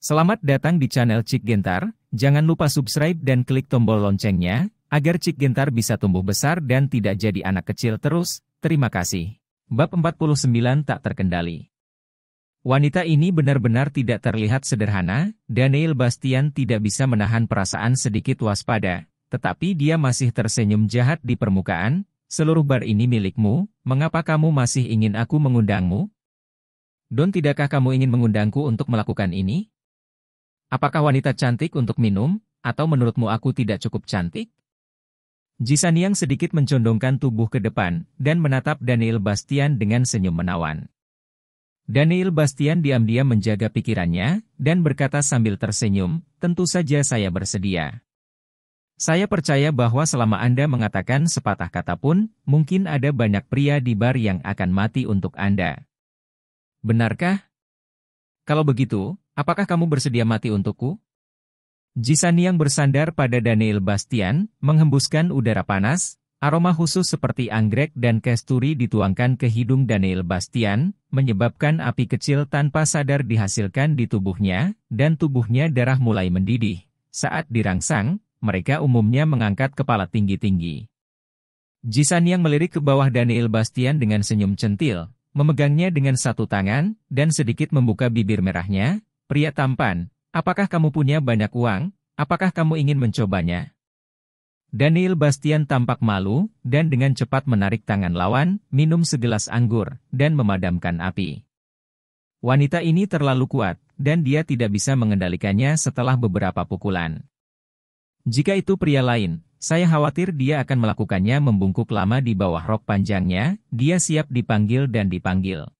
Selamat datang di channel Cik Gentar, jangan lupa subscribe dan klik tombol loncengnya, agar Cik Gentar bisa tumbuh besar dan tidak jadi anak kecil terus, terima kasih. Bab 49 Tak Terkendali Wanita ini benar-benar tidak terlihat sederhana, Daniel Bastian tidak bisa menahan perasaan sedikit waspada, tetapi dia masih tersenyum jahat di permukaan, seluruh bar ini milikmu, mengapa kamu masih ingin aku mengundangmu? Don tidakkah kamu ingin mengundangku untuk melakukan ini? Apakah wanita cantik untuk minum, atau menurutmu aku tidak cukup cantik? Jisan yang sedikit mencondongkan tubuh ke depan, dan menatap Daniel Bastian dengan senyum menawan. Daniel Bastian diam-diam menjaga pikirannya, dan berkata sambil tersenyum, tentu saja saya bersedia. Saya percaya bahwa selama Anda mengatakan sepatah kata pun, mungkin ada banyak pria di bar yang akan mati untuk Anda. Benarkah? Kalau begitu, apakah kamu bersedia mati untukku? Jisan yang bersandar pada Daniel Bastian, menghembuskan udara panas, aroma khusus seperti anggrek dan kesturi dituangkan ke hidung Daniel Bastian, menyebabkan api kecil tanpa sadar dihasilkan di tubuhnya, dan tubuhnya darah mulai mendidih. Saat dirangsang, mereka umumnya mengangkat kepala tinggi-tinggi. Jisan yang melirik ke bawah Daniel Bastian dengan senyum centil, memegangnya dengan satu tangan, dan sedikit membuka bibir merahnya, Pria tampan, apakah kamu punya banyak uang? Apakah kamu ingin mencobanya? Daniel Bastian tampak malu, dan dengan cepat menarik tangan lawan, minum segelas anggur, dan memadamkan api. Wanita ini terlalu kuat, dan dia tidak bisa mengendalikannya setelah beberapa pukulan. Jika itu pria lain, saya khawatir dia akan melakukannya membungkuk lama di bawah rok panjangnya, dia siap dipanggil dan dipanggil.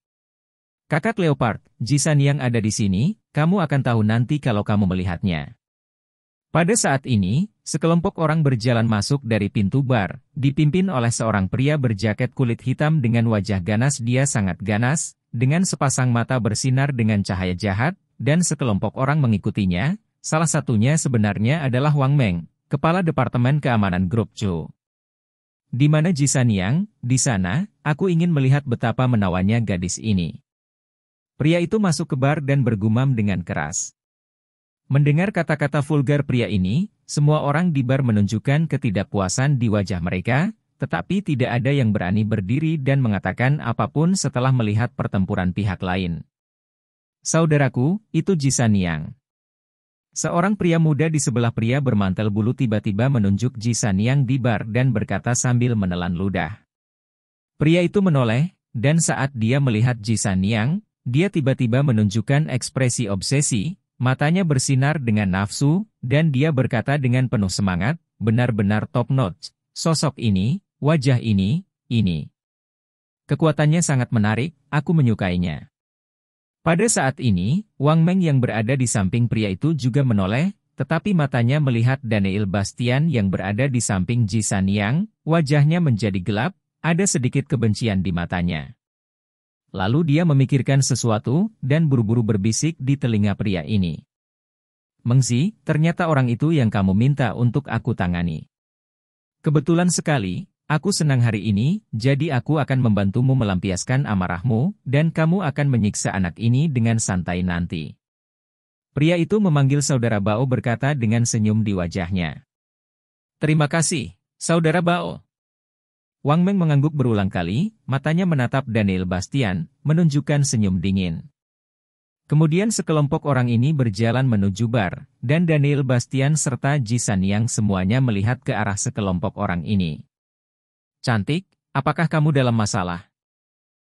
Kakak Leopard, Jisan yang ada di sini, kamu akan tahu nanti kalau kamu melihatnya. Pada saat ini, sekelompok orang berjalan masuk dari pintu bar, dipimpin oleh seorang pria berjaket kulit hitam dengan wajah ganas dia sangat ganas, dengan sepasang mata bersinar dengan cahaya jahat, dan sekelompok orang mengikutinya, salah satunya sebenarnya adalah Wang Meng, Kepala Departemen Keamanan Grup Chu. Di mana Jisan Yang, di sana, aku ingin melihat betapa menawannya gadis ini. Pria itu masuk ke bar dan bergumam dengan keras. Mendengar kata-kata vulgar pria ini, semua orang di bar menunjukkan ketidakpuasan di wajah mereka, tetapi tidak ada yang berani berdiri dan mengatakan apapun setelah melihat pertempuran pihak lain. Saudaraku, itu Jisan Yang. Seorang pria muda di sebelah pria bermantel bulu tiba-tiba menunjuk Jisan Yang di bar dan berkata sambil menelan ludah. Pria itu menoleh, dan saat dia melihat Jisan Yang, dia tiba-tiba menunjukkan ekspresi obsesi, matanya bersinar dengan nafsu, dan dia berkata dengan penuh semangat, benar-benar top notch. Sosok ini, wajah ini, ini. Kekuatannya sangat menarik, aku menyukainya. Pada saat ini, Wang Meng yang berada di samping pria itu juga menoleh, tetapi matanya melihat Daniel Bastian yang berada di samping Ji San Yang, wajahnya menjadi gelap, ada sedikit kebencian di matanya. Lalu dia memikirkan sesuatu dan buru-buru berbisik di telinga pria ini. Mengzi, ternyata orang itu yang kamu minta untuk aku tangani. Kebetulan sekali, aku senang hari ini, jadi aku akan membantumu melampiaskan amarahmu, dan kamu akan menyiksa anak ini dengan santai nanti. Pria itu memanggil saudara Bao berkata dengan senyum di wajahnya. Terima kasih, saudara Bao. Wang Meng mengangguk berulang kali, matanya menatap Daniel Bastian, menunjukkan senyum dingin. Kemudian sekelompok orang ini berjalan menuju bar, dan Daniel Bastian serta Jisan yang semuanya melihat ke arah sekelompok orang ini. Cantik, apakah kamu dalam masalah?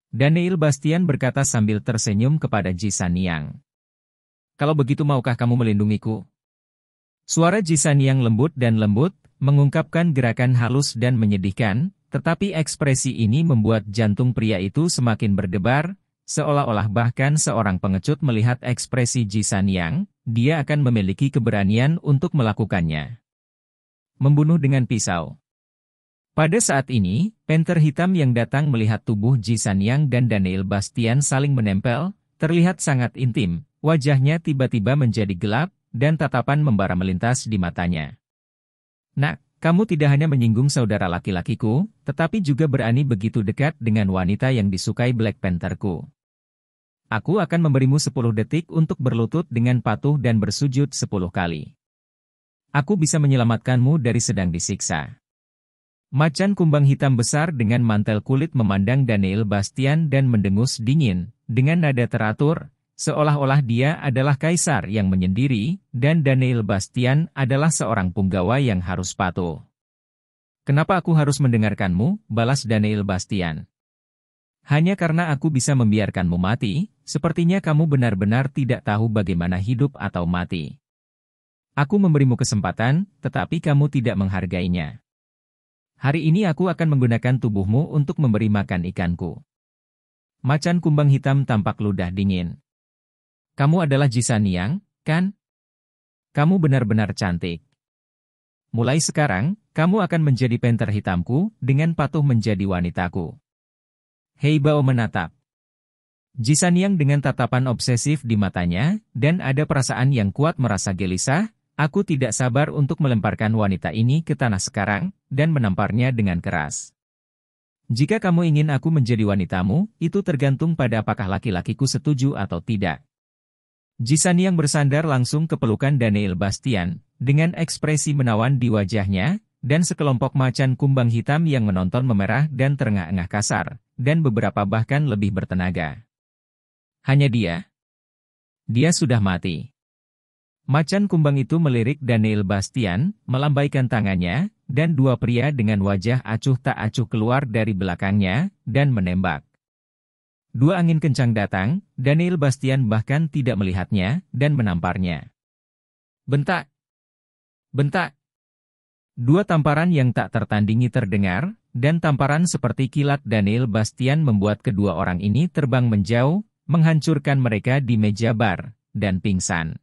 Daniel Bastian berkata sambil tersenyum kepada Jisan yang. Kalau begitu maukah kamu melindungiku? Suara Jisan yang lembut dan lembut, mengungkapkan gerakan halus dan menyedihkan, tetapi ekspresi ini membuat jantung pria itu semakin berdebar, seolah-olah bahkan seorang pengecut melihat ekspresi Ji San Yang, dia akan memiliki keberanian untuk melakukannya. Membunuh dengan pisau. Pada saat ini, penter hitam yang datang melihat tubuh Ji San Yang dan Daniel Bastian saling menempel, terlihat sangat intim, wajahnya tiba-tiba menjadi gelap, dan tatapan membara melintas di matanya. Nak! Kamu tidak hanya menyinggung saudara laki-lakiku, tetapi juga berani begitu dekat dengan wanita yang disukai Black Pantherku. Aku akan memberimu 10 detik untuk berlutut dengan patuh dan bersujud 10 kali. Aku bisa menyelamatkanmu dari sedang disiksa. Macan kumbang hitam besar dengan mantel kulit memandang Daniel Bastian dan mendengus dingin, dengan nada teratur, seolah-olah dia adalah kaisar yang menyendiri dan Daniel Bastian adalah seorang punggawa yang harus patuh. Kenapa aku harus mendengarkanmu, balas Daniel Bastian. Hanya karena aku bisa membiarkanmu mati, sepertinya kamu benar-benar tidak tahu bagaimana hidup atau mati. Aku memberimu kesempatan, tetapi kamu tidak menghargainya. Hari ini aku akan menggunakan tubuhmu untuk memberi makan ikanku. Macan kumbang hitam tampak ludah dingin. Kamu adalah Jisan Yang, kan? Kamu benar-benar cantik. Mulai sekarang, kamu akan menjadi penter hitamku dengan patuh menjadi wanitaku. Hei Bao menatap. Jisan Yang dengan tatapan obsesif di matanya, dan ada perasaan yang kuat merasa gelisah, aku tidak sabar untuk melemparkan wanita ini ke tanah sekarang, dan menamparnya dengan keras. Jika kamu ingin aku menjadi wanitamu, itu tergantung pada apakah laki-lakiku setuju atau tidak. Jisani yang bersandar langsung ke pelukan Daniel Bastian, dengan ekspresi menawan di wajahnya, dan sekelompok macan kumbang hitam yang menonton memerah dan terengah-engah kasar, dan beberapa bahkan lebih bertenaga. Hanya dia. Dia sudah mati. Macan kumbang itu melirik Daniel Bastian, melambaikan tangannya, dan dua pria dengan wajah acuh tak acuh keluar dari belakangnya, dan menembak. Dua angin kencang datang, Daniel Bastian bahkan tidak melihatnya dan menamparnya. Bentak! Bentak! Dua tamparan yang tak tertandingi terdengar, dan tamparan seperti kilat Daniel Bastian membuat kedua orang ini terbang menjauh, menghancurkan mereka di meja bar, dan pingsan.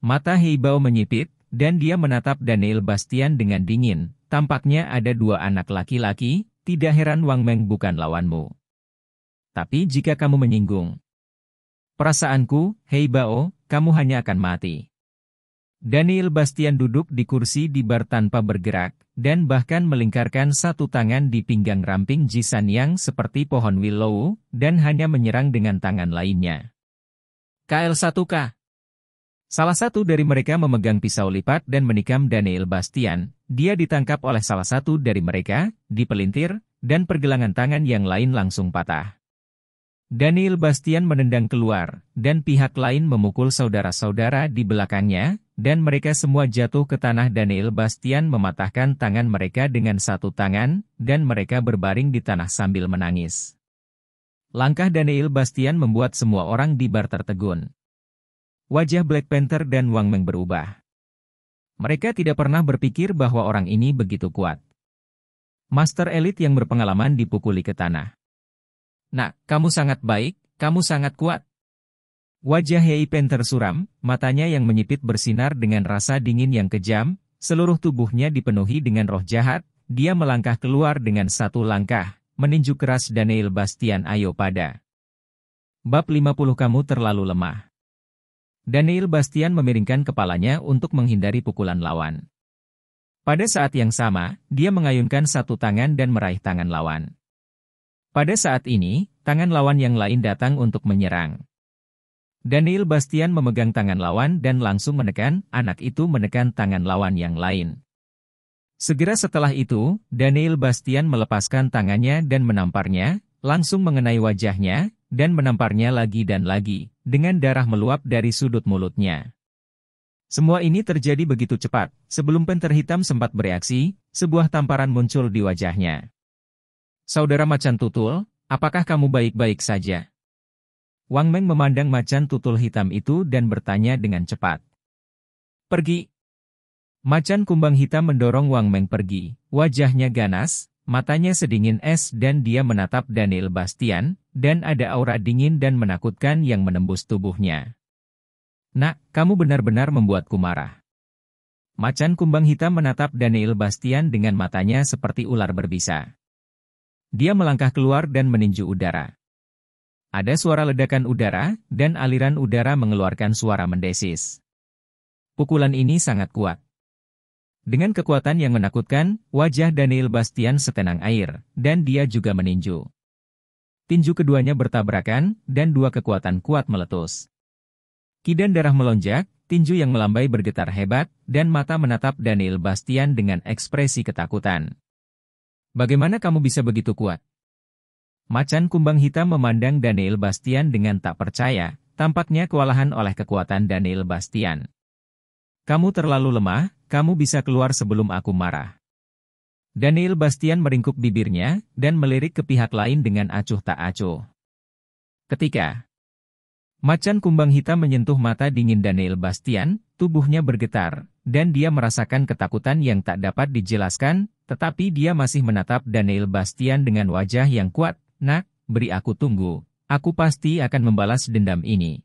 Mata Heibau menyipit, dan dia menatap Daniel Bastian dengan dingin, tampaknya ada dua anak laki-laki, tidak heran Wang Meng bukan lawanmu. Tapi jika kamu menyinggung perasaanku, hei Bao, kamu hanya akan mati. Daniel Bastian duduk di kursi di bar tanpa bergerak, dan bahkan melingkarkan satu tangan di pinggang ramping Jisan yang seperti pohon willow, dan hanya menyerang dengan tangan lainnya. KL1K Salah satu dari mereka memegang pisau lipat dan menikam Daniel Bastian. Dia ditangkap oleh salah satu dari mereka, dipelintir, dan pergelangan tangan yang lain langsung patah. Daniel Bastian menendang keluar, dan pihak lain memukul saudara-saudara di belakangnya, dan mereka semua jatuh ke tanah Daniel Bastian mematahkan tangan mereka dengan satu tangan, dan mereka berbaring di tanah sambil menangis. Langkah Daniel Bastian membuat semua orang di bar tertegun. Wajah Black Panther dan Wang Meng berubah. Mereka tidak pernah berpikir bahwa orang ini begitu kuat. Master elit yang berpengalaman dipukuli ke tanah. Nak, kamu sangat baik, kamu sangat kuat. Wajah Hei Pen tersuram, matanya yang menyipit bersinar dengan rasa dingin yang kejam, seluruh tubuhnya dipenuhi dengan roh jahat, dia melangkah keluar dengan satu langkah, meninju keras Daniel Bastian Ayo pada. Bab 50 kamu terlalu lemah. Daniel Bastian memiringkan kepalanya untuk menghindari pukulan lawan. Pada saat yang sama, dia mengayunkan satu tangan dan meraih tangan lawan. Pada saat ini, tangan lawan yang lain datang untuk menyerang. Daniel Bastian memegang tangan lawan dan langsung menekan, anak itu menekan tangan lawan yang lain. Segera setelah itu, Daniel Bastian melepaskan tangannya dan menamparnya, langsung mengenai wajahnya, dan menamparnya lagi dan lagi, dengan darah meluap dari sudut mulutnya. Semua ini terjadi begitu cepat, sebelum penter hitam sempat bereaksi, sebuah tamparan muncul di wajahnya. Saudara macan tutul, Apakah kamu baik-baik saja? Wang Meng memandang macan tutul hitam itu dan bertanya dengan cepat. Pergi. Macan kumbang hitam mendorong Wang Meng pergi. Wajahnya ganas, matanya sedingin es dan dia menatap Daniel Bastian, dan ada aura dingin dan menakutkan yang menembus tubuhnya. Nak, kamu benar-benar membuatku marah. Macan kumbang hitam menatap Daniel Bastian dengan matanya seperti ular berbisa. Dia melangkah keluar dan meninju udara. Ada suara ledakan udara, dan aliran udara mengeluarkan suara mendesis. Pukulan ini sangat kuat. Dengan kekuatan yang menakutkan, wajah Daniel Bastian setenang air, dan dia juga meninju. Tinju keduanya bertabrakan, dan dua kekuatan kuat meletus. Kidan darah melonjak, tinju yang melambai bergetar hebat, dan mata menatap Daniel Bastian dengan ekspresi ketakutan. Bagaimana kamu bisa begitu kuat? Macan kumbang hitam memandang Daniel Bastian dengan tak percaya, tampaknya kewalahan oleh kekuatan Daniel Bastian. Kamu terlalu lemah, kamu bisa keluar sebelum aku marah. Daniel Bastian meringkuk bibirnya dan melirik ke pihak lain dengan acuh tak acuh. Ketika Macan kumbang hitam menyentuh mata dingin Daniel Bastian, tubuhnya bergetar, dan dia merasakan ketakutan yang tak dapat dijelaskan, tetapi dia masih menatap Daniel Bastian dengan wajah yang kuat, nak, beri aku tunggu, aku pasti akan membalas dendam ini.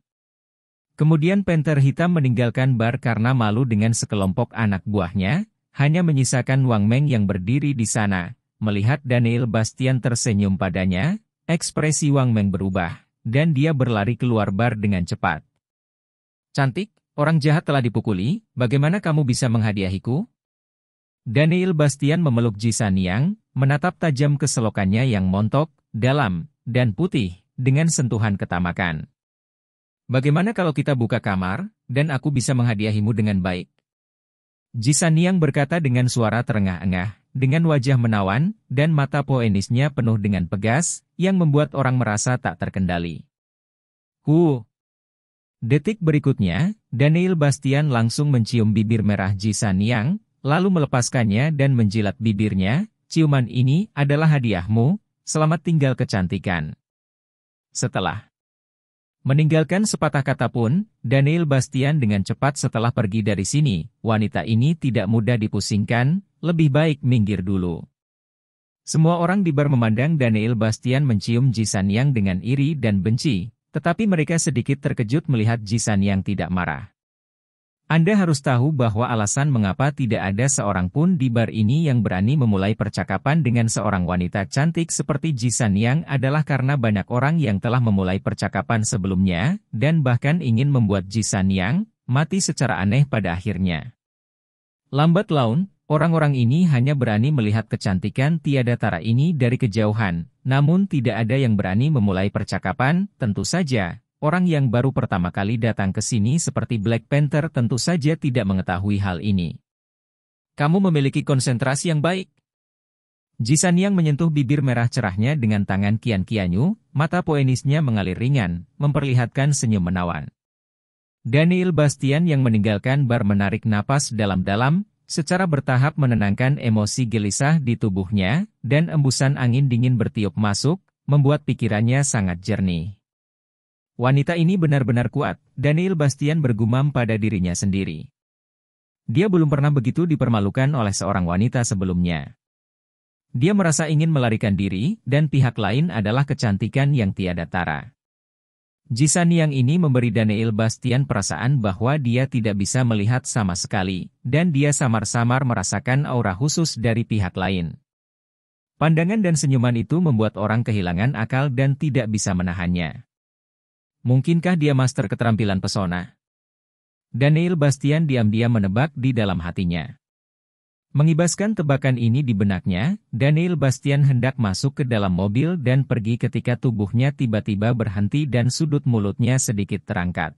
Kemudian Panther Hitam meninggalkan bar karena malu dengan sekelompok anak buahnya, hanya menyisakan Wang Meng yang berdiri di sana. Melihat Daniel Bastian tersenyum padanya, ekspresi Wang Meng berubah, dan dia berlari keluar bar dengan cepat. Cantik, Orang jahat telah dipukuli, bagaimana kamu bisa menghadiahiku? Daniel Bastian memeluk Jisan Yang, menatap tajam ke selokannya yang montok, dalam, dan putih, dengan sentuhan ketamakan. Bagaimana kalau kita buka kamar, dan aku bisa menghadiahimu dengan baik? Jisan Yang berkata dengan suara terengah-engah, dengan wajah menawan, dan mata poenisnya penuh dengan pegas, yang membuat orang merasa tak terkendali. Hu, Detik berikutnya, Daniel Bastian langsung mencium bibir merah Jisan Yang, lalu melepaskannya dan menjilat bibirnya, ciuman ini adalah hadiahmu, selamat tinggal kecantikan. Setelah meninggalkan sepatah kata pun, Daniel Bastian dengan cepat setelah pergi dari sini, wanita ini tidak mudah dipusingkan, lebih baik minggir dulu. Semua orang di bar memandang Daniel Bastian mencium Jisan Yang dengan iri dan benci, tetapi mereka sedikit terkejut melihat Jisan yang tidak marah. Anda harus tahu bahwa alasan mengapa tidak ada seorang pun di bar ini yang berani memulai percakapan dengan seorang wanita cantik seperti Jisan Yang adalah karena banyak orang yang telah memulai percakapan sebelumnya, dan bahkan ingin membuat Jisan Yang mati secara aneh pada akhirnya. Lambat laun, orang-orang ini hanya berani melihat kecantikan tiada tara ini dari kejauhan, namun tidak ada yang berani memulai percakapan, tentu saja. Orang yang baru pertama kali datang ke sini seperti Black Panther tentu saja tidak mengetahui hal ini. Kamu memiliki konsentrasi yang baik. Jisan yang menyentuh bibir merah cerahnya dengan tangan Kian Kianyu, mata poenisnya mengalir ringan, memperlihatkan senyum menawan. Daniel Bastian yang meninggalkan bar menarik napas dalam-dalam, secara bertahap menenangkan emosi gelisah di tubuhnya, dan embusan angin dingin bertiup masuk, membuat pikirannya sangat jernih. Wanita ini benar-benar kuat, Daniel Bastian bergumam pada dirinya sendiri. Dia belum pernah begitu dipermalukan oleh seorang wanita sebelumnya. Dia merasa ingin melarikan diri, dan pihak lain adalah kecantikan yang tiada tara. Jisan yang ini memberi Daniel Bastian perasaan bahwa dia tidak bisa melihat sama sekali, dan dia samar-samar merasakan aura khusus dari pihak lain. Pandangan dan senyuman itu membuat orang kehilangan akal dan tidak bisa menahannya. Mungkinkah dia master keterampilan pesona? Daniel Bastian diam-diam menebak di dalam hatinya. Mengibaskan tebakan ini di benaknya, Daniel Bastian hendak masuk ke dalam mobil dan pergi ketika tubuhnya tiba-tiba berhenti dan sudut mulutnya sedikit terangkat.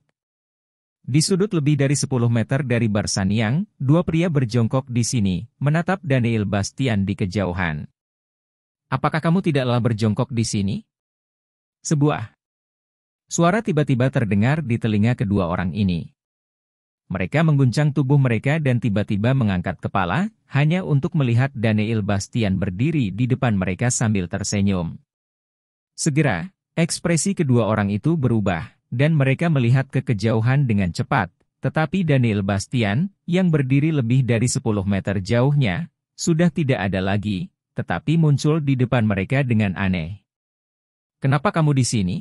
Di sudut lebih dari 10 meter dari Barsaniang, dua pria berjongkok di sini, menatap Daniel Bastian di kejauhan. Apakah kamu tidaklah berjongkok di sini? Sebuah suara tiba-tiba terdengar di telinga kedua orang ini. Mereka mengguncang tubuh mereka dan tiba-tiba mengangkat kepala, hanya untuk melihat Daniel Bastian berdiri di depan mereka sambil tersenyum. Segera, ekspresi kedua orang itu berubah, dan mereka melihat kekejauhan dengan cepat. Tetapi Daniel Bastian, yang berdiri lebih dari 10 meter jauhnya, sudah tidak ada lagi, tetapi muncul di depan mereka dengan aneh. Kenapa kamu di sini?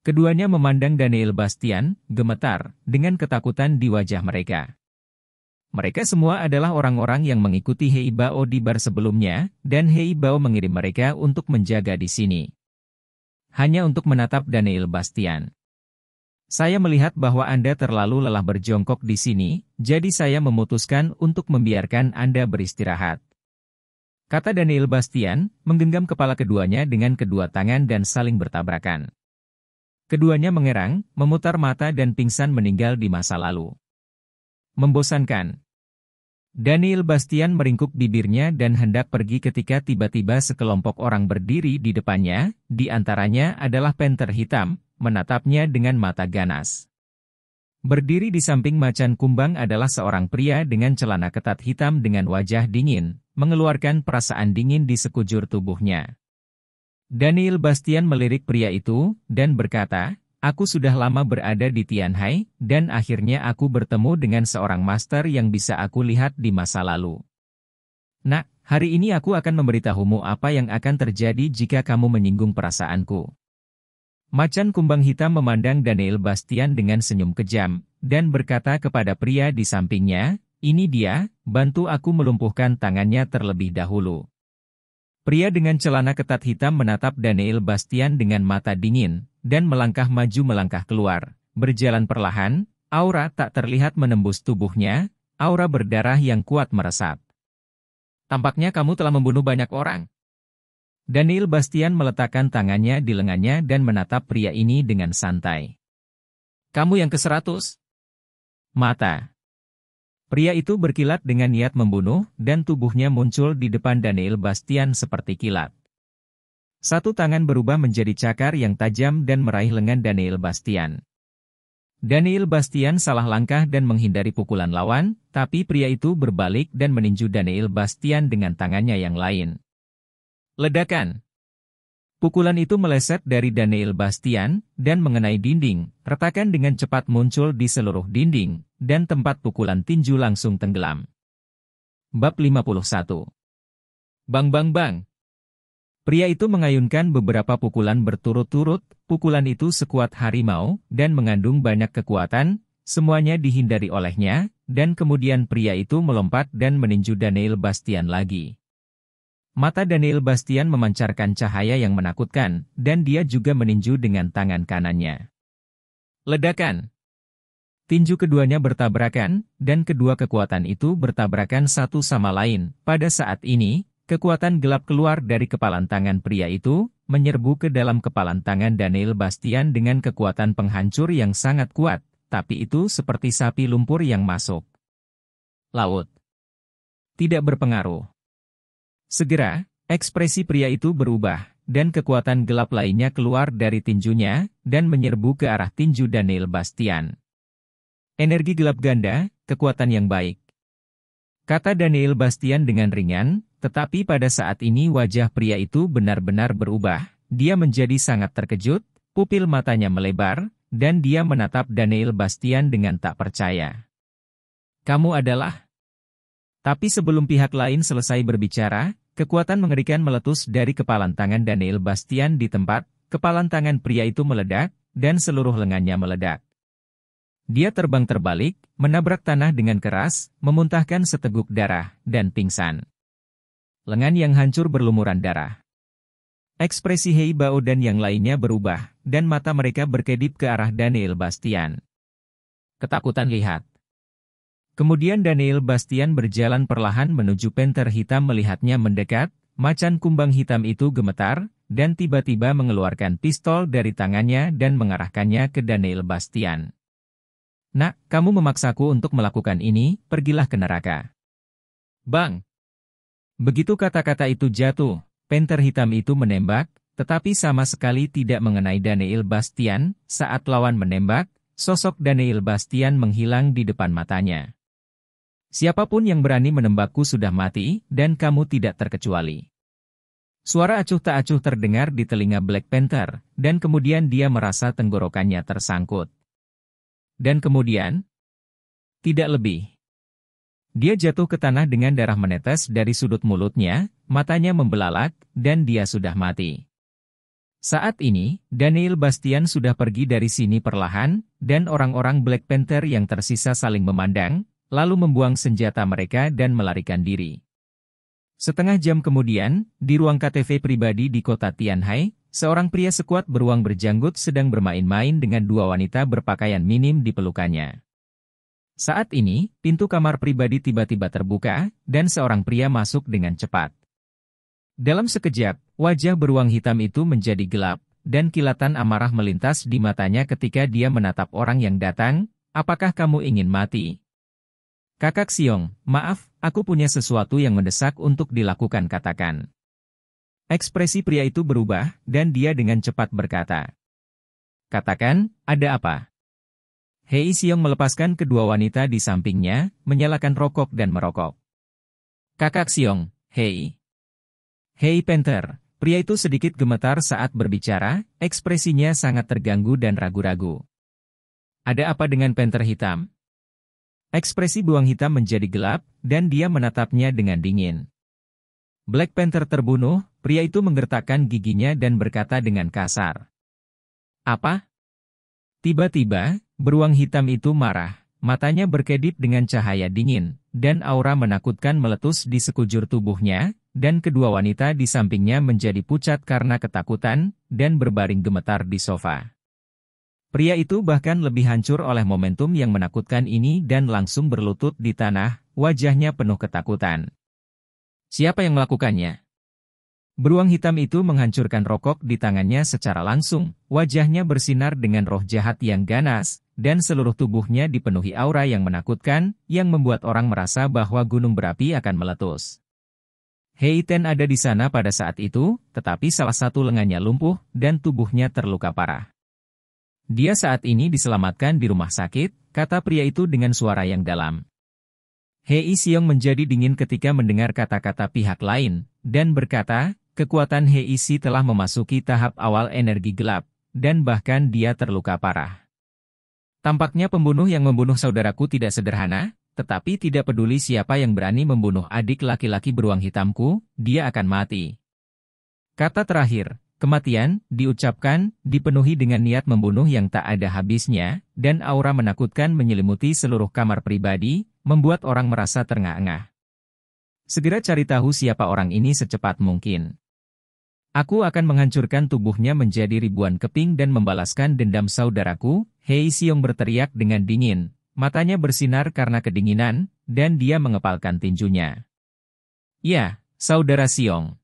Keduanya memandang Daniel Bastian, gemetar, dengan ketakutan di wajah mereka. Mereka semua adalah orang-orang yang mengikuti Heibao di bar sebelumnya, dan Heibao mengirim mereka untuk menjaga di sini. Hanya untuk menatap Daniel Bastian. Saya melihat bahwa Anda terlalu lelah berjongkok di sini, jadi saya memutuskan untuk membiarkan Anda beristirahat. Kata Daniel Bastian, menggenggam kepala keduanya dengan kedua tangan dan saling bertabrakan. Keduanya mengerang, memutar mata dan pingsan meninggal di masa lalu. Membosankan. Daniel Bastian meringkuk bibirnya dan hendak pergi ketika tiba-tiba sekelompok orang berdiri di depannya, di antaranya adalah penter hitam, menatapnya dengan mata ganas. Berdiri di samping macan kumbang adalah seorang pria dengan celana ketat hitam dengan wajah dingin, mengeluarkan perasaan dingin di sekujur tubuhnya. Daniel Bastian melirik pria itu dan berkata, Aku sudah lama berada di Tianhai, dan akhirnya aku bertemu dengan seorang master yang bisa aku lihat di masa lalu. Nak, hari ini aku akan memberitahumu apa yang akan terjadi jika kamu menyinggung perasaanku. Macan kumbang hitam memandang Daniel Bastian dengan senyum kejam, dan berkata kepada pria di sampingnya, ini dia, bantu aku melumpuhkan tangannya terlebih dahulu. Pria dengan celana ketat hitam menatap Daniel Bastian dengan mata dingin, dan melangkah maju melangkah keluar. Berjalan perlahan, aura tak terlihat menembus tubuhnya, aura berdarah yang kuat meresap. Tampaknya kamu telah membunuh banyak orang. Daniel Bastian meletakkan tangannya di lengannya dan menatap pria ini dengan santai. Kamu yang ke-100? Mata, Pria itu berkilat dengan niat membunuh, dan tubuhnya muncul di depan Daniel Bastian seperti kilat. Satu tangan berubah menjadi cakar yang tajam dan meraih lengan Daniel Bastian. Daniel Bastian salah langkah dan menghindari pukulan lawan, tapi pria itu berbalik dan meninju Daniel Bastian dengan tangannya yang lain. Ledakan Pukulan itu meleset dari Daniel Bastian dan mengenai dinding. Retakan dengan cepat muncul di seluruh dinding dan tempat pukulan tinju langsung tenggelam. Bab 51. Bang bang bang. Pria itu mengayunkan beberapa pukulan berturut-turut. Pukulan itu sekuat harimau dan mengandung banyak kekuatan. Semuanya dihindari olehnya dan kemudian pria itu melompat dan meninju Daniel Bastian lagi. Mata Daniel Bastian memancarkan cahaya yang menakutkan, dan dia juga meninju dengan tangan kanannya. Ledakan! Tinju keduanya bertabrakan, dan kedua kekuatan itu bertabrakan satu sama lain. Pada saat ini, kekuatan gelap keluar dari kepalan tangan pria itu, menyerbu ke dalam kepalan tangan Daniel Bastian dengan kekuatan penghancur yang sangat kuat, tapi itu seperti sapi lumpur yang masuk. Laut. Tidak berpengaruh. Segera, ekspresi pria itu berubah, dan kekuatan gelap lainnya keluar dari tinjunya, dan menyerbu ke arah tinju Daniel Bastian. Energi gelap ganda, kekuatan yang baik. Kata Daniel Bastian dengan ringan, tetapi pada saat ini wajah pria itu benar-benar berubah, dia menjadi sangat terkejut, pupil matanya melebar, dan dia menatap Daniel Bastian dengan tak percaya. Kamu adalah... Tapi sebelum pihak lain selesai berbicara, Kekuatan mengerikan meletus dari kepalan tangan Daniel Bastian di tempat, kepalan tangan pria itu meledak, dan seluruh lengannya meledak. Dia terbang terbalik, menabrak tanah dengan keras, memuntahkan seteguk darah, dan pingsan. Lengan yang hancur berlumuran darah. Ekspresi Hei Bao dan yang lainnya berubah, dan mata mereka berkedip ke arah Daniel Bastian. Ketakutan lihat. Kemudian Daniel Bastian berjalan perlahan menuju penter hitam melihatnya mendekat, macan kumbang hitam itu gemetar, dan tiba-tiba mengeluarkan pistol dari tangannya dan mengarahkannya ke Daniel Bastian. Nak, kamu memaksaku untuk melakukan ini, pergilah ke neraka. Bang! Begitu kata-kata itu jatuh, penter hitam itu menembak, tetapi sama sekali tidak mengenai Daniel Bastian, saat lawan menembak, sosok Daniel Bastian menghilang di depan matanya. Siapapun yang berani menembakku sudah mati, dan kamu tidak terkecuali. Suara acuh tak acuh terdengar di telinga Black Panther, dan kemudian dia merasa tenggorokannya tersangkut. Dan kemudian? Tidak lebih. Dia jatuh ke tanah dengan darah menetes dari sudut mulutnya, matanya membelalak, dan dia sudah mati. Saat ini, Daniel Bastian sudah pergi dari sini perlahan, dan orang-orang Black Panther yang tersisa saling memandang, lalu membuang senjata mereka dan melarikan diri. Setengah jam kemudian, di ruang KTV pribadi di kota Tianhai, seorang pria sekuat beruang berjanggut sedang bermain-main dengan dua wanita berpakaian minim di pelukannya. Saat ini, pintu kamar pribadi tiba-tiba terbuka, dan seorang pria masuk dengan cepat. Dalam sekejap, wajah beruang hitam itu menjadi gelap, dan kilatan amarah melintas di matanya ketika dia menatap orang yang datang, apakah kamu ingin mati? Kakak Siong, maaf, aku punya sesuatu yang mendesak untuk dilakukan katakan. Ekspresi pria itu berubah, dan dia dengan cepat berkata. Katakan, ada apa? Hei Siong melepaskan kedua wanita di sampingnya, menyalakan rokok dan merokok. Kakak Siong, hei. Hei Panther, pria itu sedikit gemetar saat berbicara, ekspresinya sangat terganggu dan ragu-ragu. Ada apa dengan Panther hitam? Ekspresi beruang hitam menjadi gelap, dan dia menatapnya dengan dingin. Black Panther terbunuh, pria itu menggertakkan giginya dan berkata dengan kasar. Apa? Tiba-tiba, beruang hitam itu marah, matanya berkedip dengan cahaya dingin, dan aura menakutkan meletus di sekujur tubuhnya, dan kedua wanita di sampingnya menjadi pucat karena ketakutan, dan berbaring gemetar di sofa. Pria itu bahkan lebih hancur oleh momentum yang menakutkan ini dan langsung berlutut di tanah, wajahnya penuh ketakutan. Siapa yang melakukannya? Beruang hitam itu menghancurkan rokok di tangannya secara langsung, wajahnya bersinar dengan roh jahat yang ganas, dan seluruh tubuhnya dipenuhi aura yang menakutkan, yang membuat orang merasa bahwa gunung berapi akan meletus. Heiten ada di sana pada saat itu, tetapi salah satu lengannya lumpuh dan tubuhnya terluka parah. Dia saat ini diselamatkan di rumah sakit, kata pria itu dengan suara yang dalam. Hei Siong menjadi dingin ketika mendengar kata-kata pihak lain, dan berkata, kekuatan Hei Si telah memasuki tahap awal energi gelap, dan bahkan dia terluka parah. Tampaknya pembunuh yang membunuh saudaraku tidak sederhana, tetapi tidak peduli siapa yang berani membunuh adik laki-laki beruang hitamku, dia akan mati. Kata terakhir, Kematian, diucapkan, dipenuhi dengan niat membunuh yang tak ada habisnya, dan aura menakutkan menyelimuti seluruh kamar pribadi, membuat orang merasa terengah-engah. Segera cari tahu siapa orang ini secepat mungkin. Aku akan menghancurkan tubuhnya menjadi ribuan keping dan membalaskan dendam saudaraku, Hei Siung berteriak dengan dingin, matanya bersinar karena kedinginan, dan dia mengepalkan tinjunya. Ya, saudara Siung.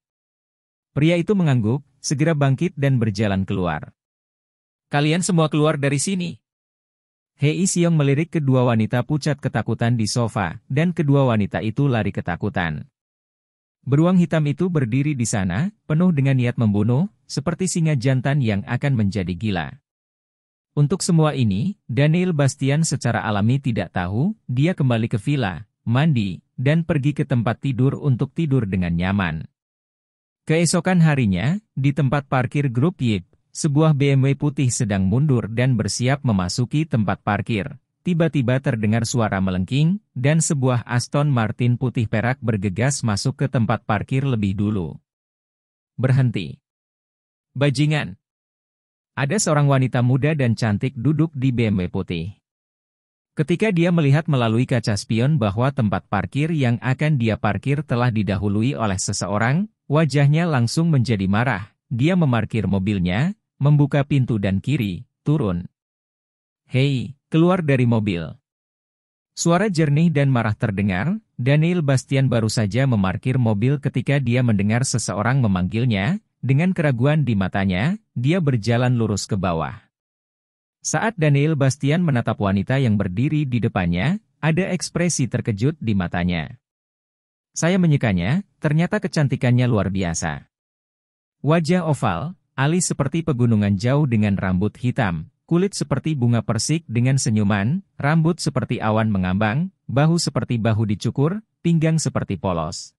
Pria itu mengangguk, segera bangkit dan berjalan keluar. Kalian semua keluar dari sini. Hei Siong melirik kedua wanita pucat ketakutan di sofa, dan kedua wanita itu lari ketakutan. Beruang hitam itu berdiri di sana, penuh dengan niat membunuh, seperti singa jantan yang akan menjadi gila. Untuk semua ini, Daniel Bastian secara alami tidak tahu, dia kembali ke villa, mandi, dan pergi ke tempat tidur untuk tidur dengan nyaman. Keesokan harinya, di tempat parkir grup YIP, sebuah BMW putih sedang mundur dan bersiap memasuki tempat parkir. Tiba-tiba terdengar suara melengking, dan sebuah Aston Martin putih perak bergegas masuk ke tempat parkir lebih dulu. Berhenti. Bajingan. Ada seorang wanita muda dan cantik duduk di BMW putih. Ketika dia melihat melalui kaca spion bahwa tempat parkir yang akan dia parkir telah didahului oleh seseorang, Wajahnya langsung menjadi marah. Dia memarkir mobilnya, membuka pintu dan kiri, turun. Hei, keluar dari mobil. Suara jernih dan marah terdengar, Daniel Bastian baru saja memarkir mobil ketika dia mendengar seseorang memanggilnya, dengan keraguan di matanya, dia berjalan lurus ke bawah. Saat Daniel Bastian menatap wanita yang berdiri di depannya, ada ekspresi terkejut di matanya. Saya menyukanya, ternyata kecantikannya luar biasa. Wajah oval, alis seperti pegunungan jauh dengan rambut hitam, kulit seperti bunga persik dengan senyuman, rambut seperti awan mengambang, bahu seperti bahu dicukur, pinggang seperti polos.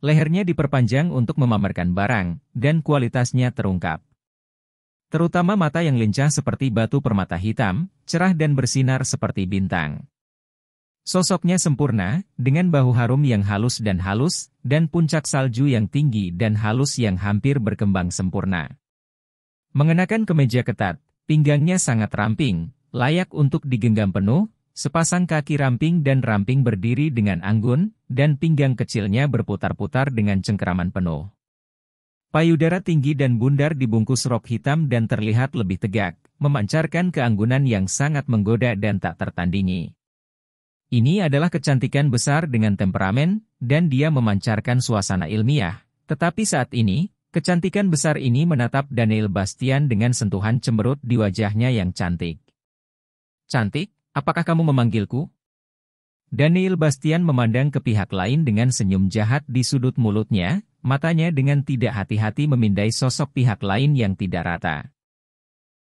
Lehernya diperpanjang untuk memamerkan barang, dan kualitasnya terungkap. Terutama mata yang lincah seperti batu permata hitam, cerah dan bersinar seperti bintang. Sosoknya sempurna, dengan bahu harum yang halus dan halus, dan puncak salju yang tinggi dan halus yang hampir berkembang sempurna. Mengenakan kemeja ketat, pinggangnya sangat ramping, layak untuk digenggam penuh, sepasang kaki ramping dan ramping berdiri dengan anggun, dan pinggang kecilnya berputar-putar dengan cengkeraman penuh. Payudara tinggi dan bundar dibungkus rok hitam dan terlihat lebih tegak, memancarkan keanggunan yang sangat menggoda dan tak tertandingi. Ini adalah kecantikan besar dengan temperamen, dan dia memancarkan suasana ilmiah. Tetapi saat ini, kecantikan besar ini menatap Daniel Bastian dengan sentuhan cemberut di wajahnya yang cantik. Cantik, apakah kamu memanggilku? Daniel Bastian memandang ke pihak lain dengan senyum jahat di sudut mulutnya, matanya dengan tidak hati-hati memindai sosok pihak lain yang tidak rata.